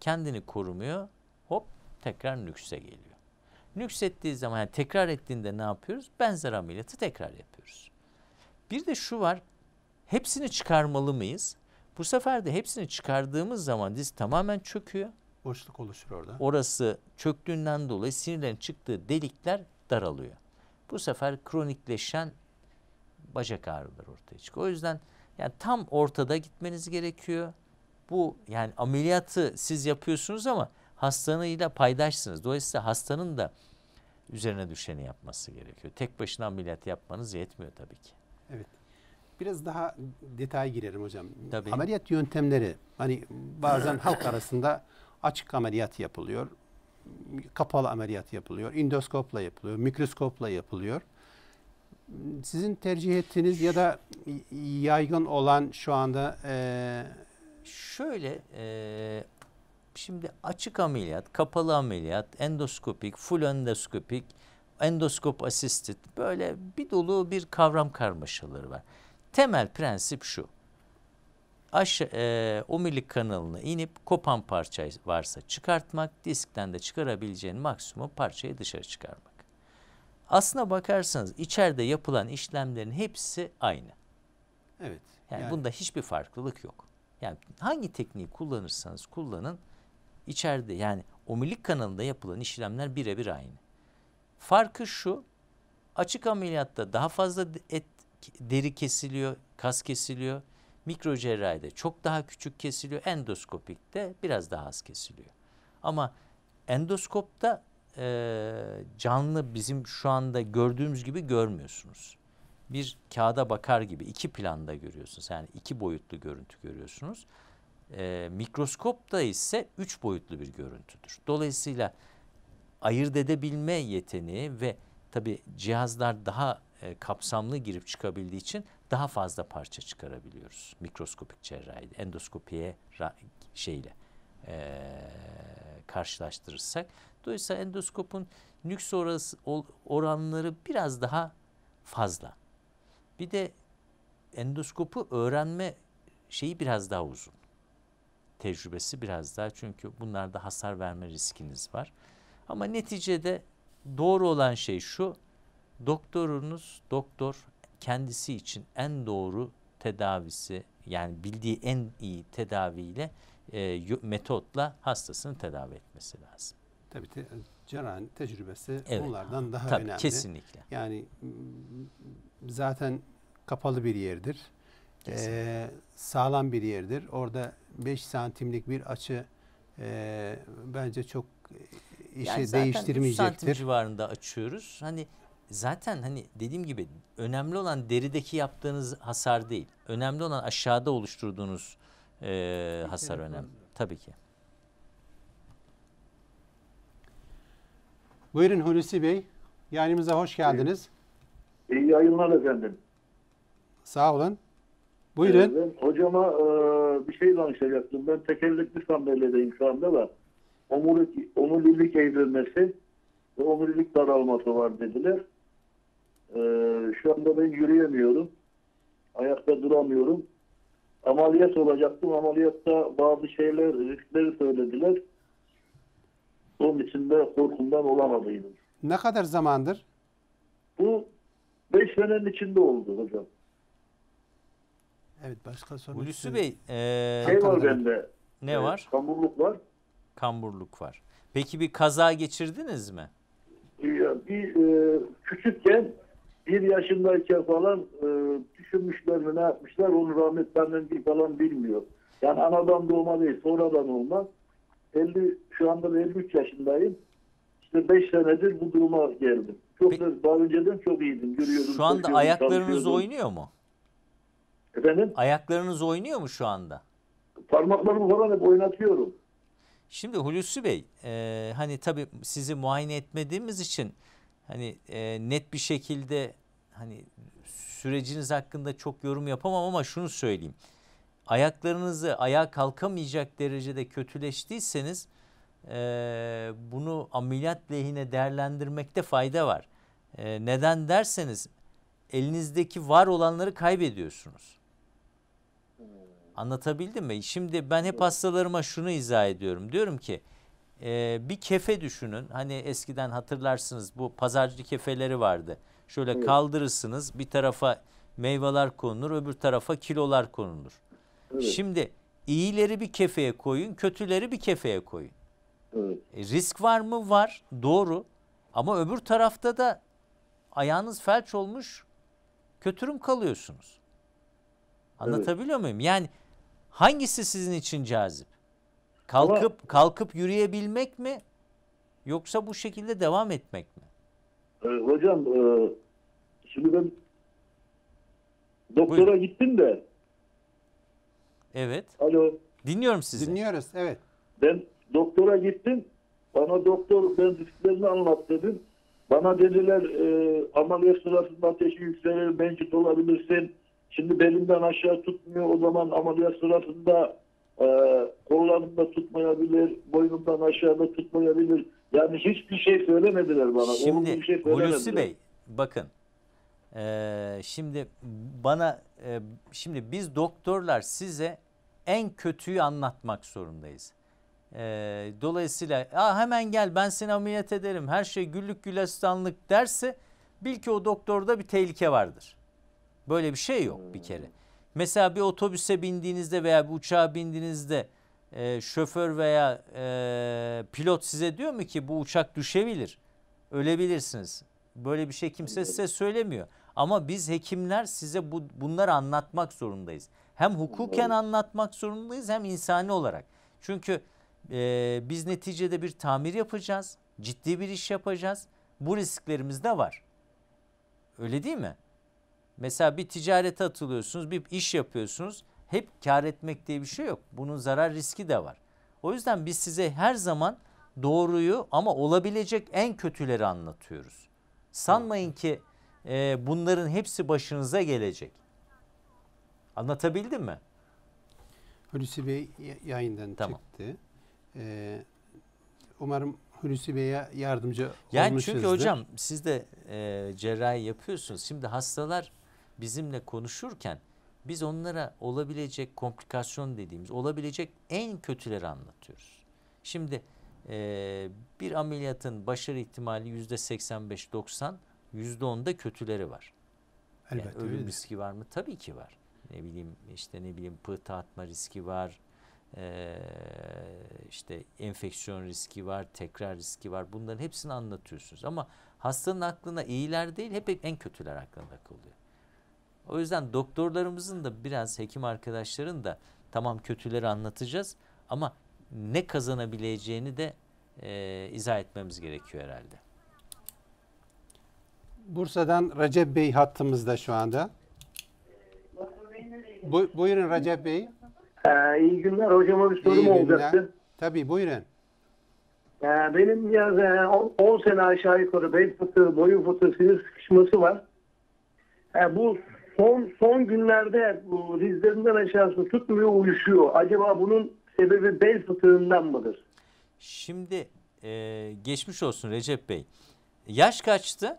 kendini korumuyor, hop tekrar nükse geliyor. Nüksettiği zaman yani tekrar ettiğinde ne yapıyoruz? Benzer ameliyatı tekrar yapıyoruz. Bir de şu var, hepsini çıkarmalı mıyız? Bu sefer de hepsini çıkardığımız zaman diz tamamen çöküyor. Boşluk oluşur orada. Orası çöktüğünden dolayı sinirlerin çıktığı delikler daralıyor. Bu sefer kronikleşen bacak ağrıları ortaya çıkıyor. O yüzden yani tam ortada gitmeniz gerekiyor. Bu yani ameliyatı siz yapıyorsunuz ama hastanıyla paydaşsınız. Dolayısıyla hastanın da üzerine düşeni yapması gerekiyor. Tek başına ameliyat yapmanız yetmiyor tabii ki. Evet biraz daha detaya girelim hocam. Tabii. Ameliyat yöntemleri hani bazen halk arasında açık ameliyat yapılıyor. Kapalı ameliyat yapılıyor. Endoskopla yapılıyor. Mikroskopla yapılıyor. Sizin tercih ettiğiniz ya da yaygın olan şu anda e... şöyle e, şimdi açık ameliyat, kapalı ameliyat, endoskopik, full endoskopik, endoskop assisted böyle bir dolu bir kavram karmaşaları var. Temel prensip şu. Aşağı, e, omilik kanalına inip kopan parça varsa çıkartmak, diskten de çıkarabileceğin maksimum parçayı dışarı çıkarmak. Aslına bakarsanız içeride yapılan işlemlerin hepsi aynı. Evet. Yani, yani bunda hiçbir farklılık yok. Yani hangi tekniği kullanırsanız kullanın içeride yani omilik kanalında yapılan işlemler birebir aynı. Farkı şu açık ameliyatta daha fazla et deri kesiliyor, kas kesiliyor. Mikro cerrahide çok daha küçük kesiliyor. Endoskopikte biraz daha az kesiliyor. Ama endoskopta e, canlı bizim şu anda gördüğümüz gibi görmüyorsunuz. Bir kağıda bakar gibi iki planda görüyorsunuz. Yani iki boyutlu görüntü görüyorsunuz. E, mikroskopta ise üç boyutlu bir görüntüdür. Dolayısıyla ayırt edebilme yeteneği ve tabi cihazlar daha e, kapsamlı girip çıkabildiği için daha fazla parça çıkarabiliyoruz mikroskopik cerrahide endoskopiye şeyle e, karşılaştırırsak. Dolayısıyla endoskopun nüks orası, oranları biraz daha fazla. Bir de endoskopu öğrenme şeyi biraz daha uzun. Tecrübesi biraz daha çünkü bunlarda hasar verme riskiniz var. Ama neticede doğru olan şey şu doktorunuz doktor kendisi için en doğru tedavisi yani bildiği en iyi tedaviyle e, metotla hastasını tedavi etmesi lazım. Tabii te, cerrahin tecrübesi evet. bunlardan daha Tabii, önemli. Kesinlikle. Yani zaten kapalı bir yerdir. E, kesinlikle. sağlam bir yerdir. Orada 5 santimlik bir açı e, bence çok işi yani değiştirmeyecektir. 3 santim civarında açıyoruz. Hani zaten hani dediğim gibi önemli olan derideki yaptığınız hasar değil. Önemli olan aşağıda oluşturduğunuz e, hasar önemli. Tabii ki. Buyurun Hulusi Bey. Yayınımıza hoş geldiniz. İyi yayınlar efendim. Sağ olun. Buyurun. Ee, ben hocama e, bir şey danışacaktım. Ben tekerlekli sandalyedeyim şu anda da. Omurilik, omurilik eğdirmesi ve omurilik daralması var dediler. E, şu anda ben yürüyemiyorum. Ayakta duramıyorum. Ameliyat olacaktım. Ameliyatta bazı şeyler, riskleri söylediler. Onun için de korkumdan olamadıydım. Ne kadar zamandır? Bu beş senenin içinde oldu hocam. Evet başka soru. Hulusi Bey. Ee, şey var bende. Ne e, var? Kamburluk var. Kamburluk var. Peki bir kaza geçirdiniz mi? Bir, bir e, küçükken bir yaşındayken falan e, düşünmüşler mi ne yapmışlar onu rahmetten bir falan bilmiyor. Yani anadan doğma değil sonradan olma. 50, şu anda 53 yaşındayım. İşte 5 senedir bu duruma geldim. Çok Peki, daha önceden çok iyiydim. Yürüyordum, şu anda ayaklarınız oynuyor mu? Efendim? Ayaklarınız oynuyor mu şu anda? Parmaklarımı falan hep oynatıyorum. Şimdi Hulusi Bey, e, hani tabii sizi muayene etmediğimiz için hani e, net bir şekilde hani süreciniz hakkında çok yorum yapamam ama şunu söyleyeyim. Ayaklarınızı ayağa kalkamayacak derecede kötüleştiyseniz e, bunu ameliyat lehine değerlendirmekte fayda var. E, neden derseniz elinizdeki var olanları kaybediyorsunuz. Anlatabildim mi? Şimdi ben hep hastalarıma şunu izah ediyorum. Diyorum ki e, bir kefe düşünün. Hani eskiden hatırlarsınız bu pazarcı kefeleri vardı. Şöyle evet. kaldırırsınız bir tarafa meyveler konulur öbür tarafa kilolar konulur. Evet. Şimdi iyileri bir kefeye koyun kötüleri bir kefeye koyun. Evet. E, risk var mı? Var doğru ama öbür tarafta da ayağınız felç olmuş kötürüm kalıyorsunuz. Anlatabiliyor evet. muyum? Yani hangisi sizin için cazip? Kalkıp Ama, kalkıp yürüyebilmek mi yoksa bu şekilde devam etmek mi? E, hocam e, şimdi ben doktora Buyurun. gittim de. Evet. Alo. Dinliyorum sizi. Dinliyoruz evet. Ben doktora gittim. Bana doktor ben risklerini anlat dedim. Bana dediler e, ameliyat sırasında ateşi yükselir, bencit olabilirsin. Şimdi belimden aşağı tutmuyor. O zaman ameliyat sırasında e, ee, kollarımda tutmayabilir, boynundan aşağıda tutmayabilir. Yani hiçbir şey söylemediler bana. Şimdi bir şey Hulusi Bey bakın ee, şimdi bana e, şimdi biz doktorlar size en kötüyü anlatmak zorundayız. Ee, dolayısıyla Aa, hemen gel ben seni ameliyat ederim her şey güllük gülestanlık derse bil ki o doktorda bir tehlike vardır. Böyle bir şey yok bir kere. Mesela bir otobüse bindiğinizde veya bir uçağa bindiğinizde e, şoför veya e, pilot size diyor mu ki bu uçak düşebilir, ölebilirsiniz. Böyle bir şey kimse size söylemiyor. Ama biz hekimler size bu, bunları anlatmak zorundayız. Hem hukuken anlatmak zorundayız hem insani olarak. Çünkü e, biz neticede bir tamir yapacağız, ciddi bir iş yapacağız. Bu risklerimiz de var. Öyle değil mi? Mesela bir ticarete atılıyorsunuz, bir iş yapıyorsunuz. Hep kar etmek diye bir şey yok. Bunun zarar riski de var. O yüzden biz size her zaman doğruyu ama olabilecek en kötüleri anlatıyoruz. Sanmayın ki e, bunların hepsi başınıza gelecek. Anlatabildim mi? Hulusi Bey yayından tamam. çıktı. Ee, umarım Hulusi Bey'e yardımcı yani olmuşuzdur. Yani çünkü hocam siz de e, cerrahi yapıyorsunuz. Şimdi hastalar bizimle konuşurken biz onlara olabilecek komplikasyon dediğimiz olabilecek en kötüleri anlatıyoruz. Şimdi e, bir ameliyatın başarı ihtimali yüzde 85-90 yüzde 10'da kötüleri var. Elbette yani ölüm riski var mı? Tabii ki var. Ne bileyim işte ne bileyim pıhtı atma riski var. E, işte enfeksiyon riski var, tekrar riski var. Bunların hepsini anlatıyorsunuz ama hastanın aklına iyiler değil hep en kötüler aklında kalıyor. O yüzden doktorlarımızın da biraz hekim arkadaşların da tamam kötüleri anlatacağız ama ne kazanabileceğini de e, izah etmemiz gerekiyor herhalde. Bursa'dan Recep Bey hattımızda şu anda. Bu, buyurun Recep Bey. Ee, iyi günler hocama bir sorum olacaktı. Tabii buyurun. Ee, benim biraz 10 e, sene aşağı yukarı bel fıtığı, boyun fıtığı, sinir sıkışması var. Yani ee, bu son son günlerde bu dizlerinden aşağısı tutmuyor uyuşuyor. Acaba bunun sebebi bel fıtığından mıdır? Şimdi e, geçmiş olsun Recep Bey. Yaş kaçtı?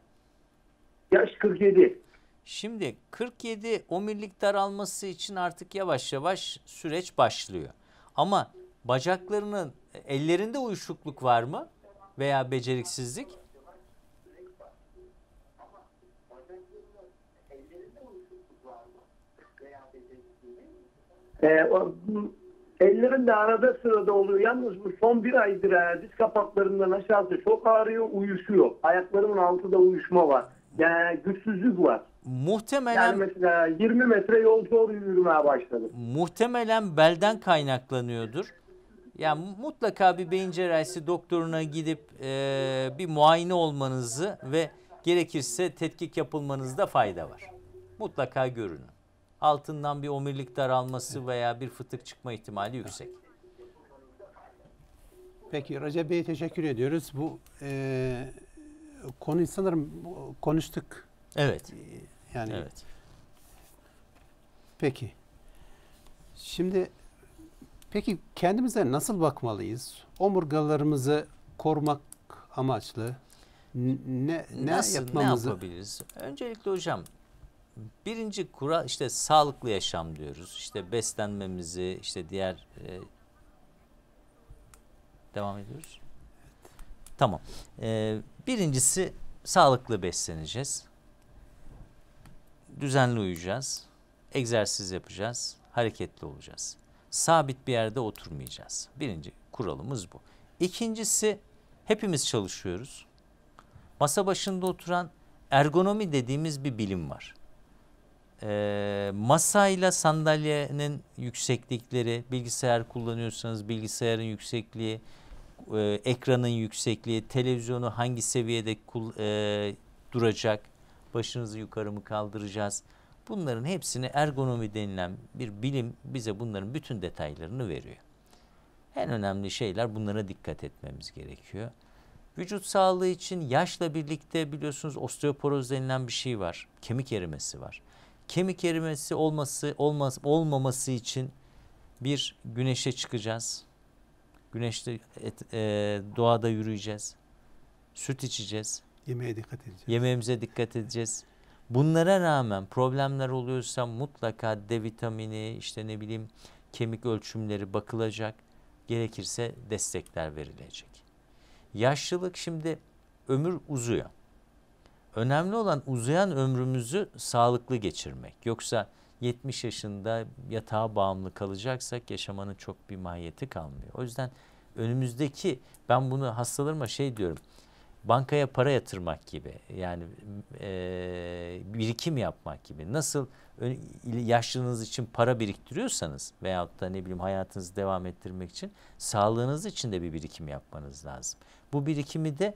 Yaş 47. Şimdi 47 omurilik daralması için artık yavaş yavaş süreç başlıyor. Ama bacaklarının ellerinde uyuşukluk var mı veya beceriksizlik? Ellerinde o, ellerim de arada sırada oluyor. Yalnız bu son bir aydır e, diz kapaklarından aşağısı çok ağrıyor, uyuşuyor. Ayaklarımın altında uyuşma var. Yani güçsüzlük var. Muhtemelen yani mesela 20 metre yol zor yürümeye başladım. Muhtemelen belden kaynaklanıyordur. Yani mutlaka bir beyin cerrahisi doktoruna gidip e, bir muayene olmanızı ve gerekirse tetkik yapılmanızda fayda var. Mutlaka görünün altından bir omirlik daralması veya bir fıtık çıkma ihtimali yüksek. Peki Recep Bey'e teşekkür ediyoruz. Bu e, konuyu sanırım konuştuk. Evet. E, yani. Evet. Peki. Şimdi peki kendimize nasıl bakmalıyız? Omurgalarımızı korumak amaçlı ne, ne Nasıl, yapmamızı? Ne yapabiliriz? Öncelikle hocam birinci kural işte sağlıklı yaşam diyoruz. İşte beslenmemizi, işte diğer e, devam ediyoruz. Evet. Tamam. E, birincisi sağlıklı besleneceğiz. Düzenli uyuyacağız. Egzersiz yapacağız. Hareketli olacağız. Sabit bir yerde oturmayacağız. Birinci kuralımız bu. İkincisi hepimiz çalışıyoruz. Masa başında oturan ergonomi dediğimiz bir bilim var e, masayla sandalyenin yükseklikleri, bilgisayar kullanıyorsanız bilgisayarın yüksekliği, e, ekranın yüksekliği, televizyonu hangi seviyede kul, e, duracak, başınızı yukarı mı kaldıracağız? Bunların hepsini ergonomi denilen bir bilim bize bunların bütün detaylarını veriyor. En önemli şeyler bunlara dikkat etmemiz gerekiyor. Vücut sağlığı için yaşla birlikte biliyorsunuz osteoporoz denilen bir şey var. Kemik erimesi var kemik erimesi olması olmaz olmaması için bir güneşe çıkacağız. Güneşte et, e, doğada yürüyeceğiz. Süt içeceğiz. Yemeğe dikkat edeceğiz. Yemeğimize dikkat edeceğiz. Bunlara rağmen problemler oluyorsa mutlaka D vitamini işte ne bileyim kemik ölçümleri bakılacak. Gerekirse destekler verilecek. Yaşlılık şimdi ömür uzuyor. Önemli olan uzayan ömrümüzü sağlıklı geçirmek. Yoksa 70 yaşında yatağa bağımlı kalacaksak yaşamanın çok bir mahiyeti kalmıyor. O yüzden önümüzdeki ben bunu hastalarıma şey diyorum. Bankaya para yatırmak gibi yani e, birikim yapmak gibi nasıl yaşlılığınız için para biriktiriyorsanız veyahut da ne bileyim hayatınızı devam ettirmek için sağlığınız için de bir birikim yapmanız lazım. Bu birikimi de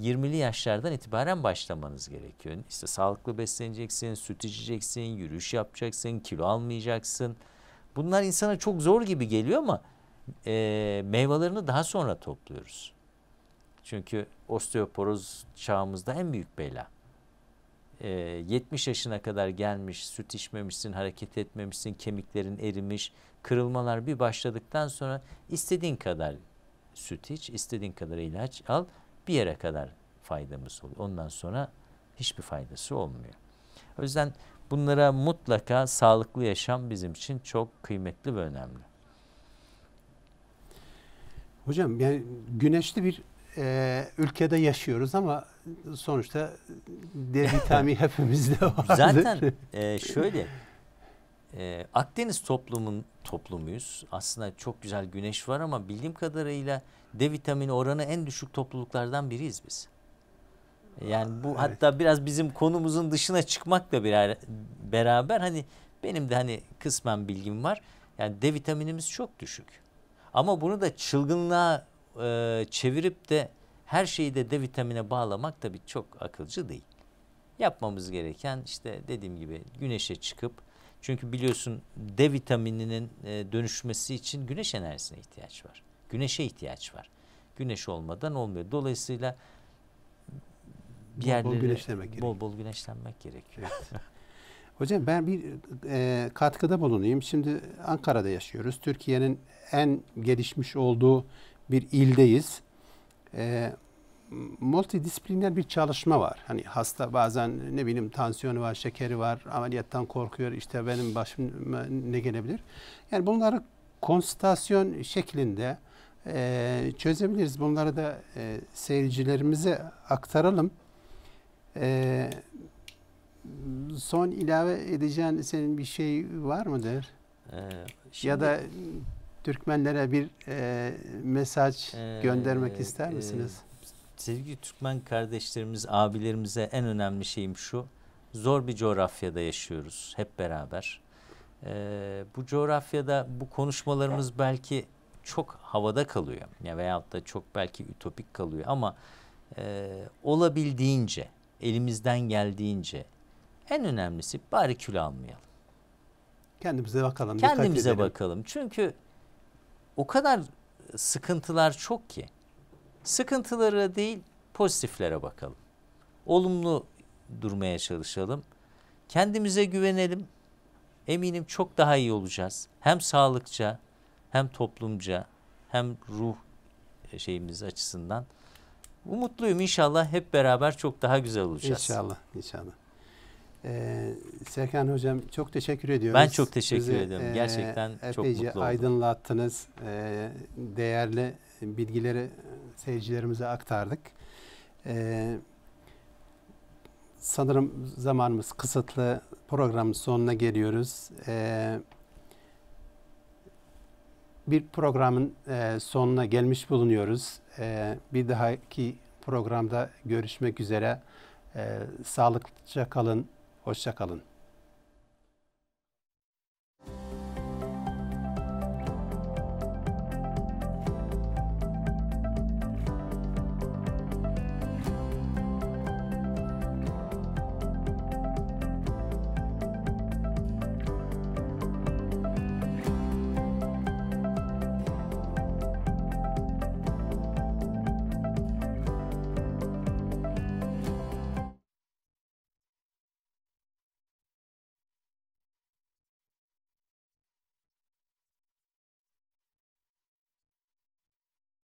20'li yaşlardan itibaren başlamanız gerekiyor. İşte sağlıklı besleneceksin, süt içeceksin, yürüyüş yapacaksın, kilo almayacaksın. Bunlar insana çok zor gibi geliyor ama e, meyvelerini daha sonra topluyoruz. Çünkü osteoporoz çağımızda en büyük bela. E, 70 yaşına kadar gelmiş, süt içmemişsin, hareket etmemişsin, kemiklerin erimiş, kırılmalar bir başladıktan sonra istediğin kadar süt iç, istediğin kadar ilaç al bir yere kadar faydamız oluyor. Ondan sonra hiçbir faydası olmuyor. O yüzden bunlara mutlaka sağlıklı yaşam bizim için çok kıymetli ve önemli. Hocam yani güneşli bir e, ülkede yaşıyoruz ama sonuçta D vitamini hepimizde var. Zaten e, şöyle e, Akdeniz toplumun toplumuyuz. Aslında çok güzel güneş var ama bildiğim kadarıyla D vitamini oranı en düşük topluluklardan biriyiz biz. Yani bu evet. hatta biraz bizim konumuzun dışına çıkmakla birer, beraber hani benim de hani kısmen bilgim var. Yani D vitaminimiz çok düşük. Ama bunu da çılgınlığa e, çevirip de her şeyi de D vitamine bağlamak tabii çok akılcı değil. Yapmamız gereken işte dediğim gibi güneşe çıkıp çünkü biliyorsun D vitamininin e, dönüşmesi için güneş enerjisine ihtiyaç var. Güneşe ihtiyaç var. Güneş olmadan olmuyor. Dolayısıyla bir yerlere bol bol güneşlenmek, bol, gerekiyor. bol güneşlenmek gerekiyor. Evet. Hocam ben bir e, katkıda bulunayım. Şimdi Ankara'da yaşıyoruz. Türkiye'nin en gelişmiş olduğu bir ildeyiz. E, multidisipliner bir çalışma var. Hani hasta bazen ne bileyim tansiyonu var, şekeri var, ameliyattan korkuyor, işte benim başım ne gelebilir? Yani bunları konstasyon şeklinde e, çözebiliriz. Bunları da e, seyircilerimize aktaralım. E, son ilave edeceğin senin bir şey var mıdır? Ee, şimdi... Ya da Türkmenlere bir e, mesaj e, göndermek ister misiniz? E, sevgili Türkmen kardeşlerimiz, abilerimize en önemli şeyim şu. Zor bir coğrafyada yaşıyoruz hep beraber. Ee, bu coğrafyada bu konuşmalarımız belki çok havada kalıyor. Ya veyahut da çok belki ütopik kalıyor ama e, olabildiğince, elimizden geldiğince en önemlisi bari kül almayalım. Kendimize bakalım. Kendimize bakalım. Çünkü o kadar sıkıntılar çok ki. Sıkıntılara değil pozitiflere bakalım. Olumlu durmaya çalışalım. Kendimize güvenelim. Eminim çok daha iyi olacağız. Hem sağlıkça hem toplumca hem ruh e, şeyimiz açısından. Umutluyum inşallah hep beraber çok daha güzel olacağız. İnşallah inşallah. Ee, Serkan Hocam çok teşekkür ediyorum. Ben çok teşekkür Bizi, ediyorum. E, Gerçekten e, çok mutlu oldum. aydınlattınız. E, değerli bilgileri seyircilerimize aktardık. Ee, sanırım zamanımız kısıtlı. Programın sonuna geliyoruz. Ee, bir programın e, sonuna gelmiş bulunuyoruz. Ee, bir dahaki programda görüşmek üzere. Ee, sağlıkça kalın, hoşça kalın.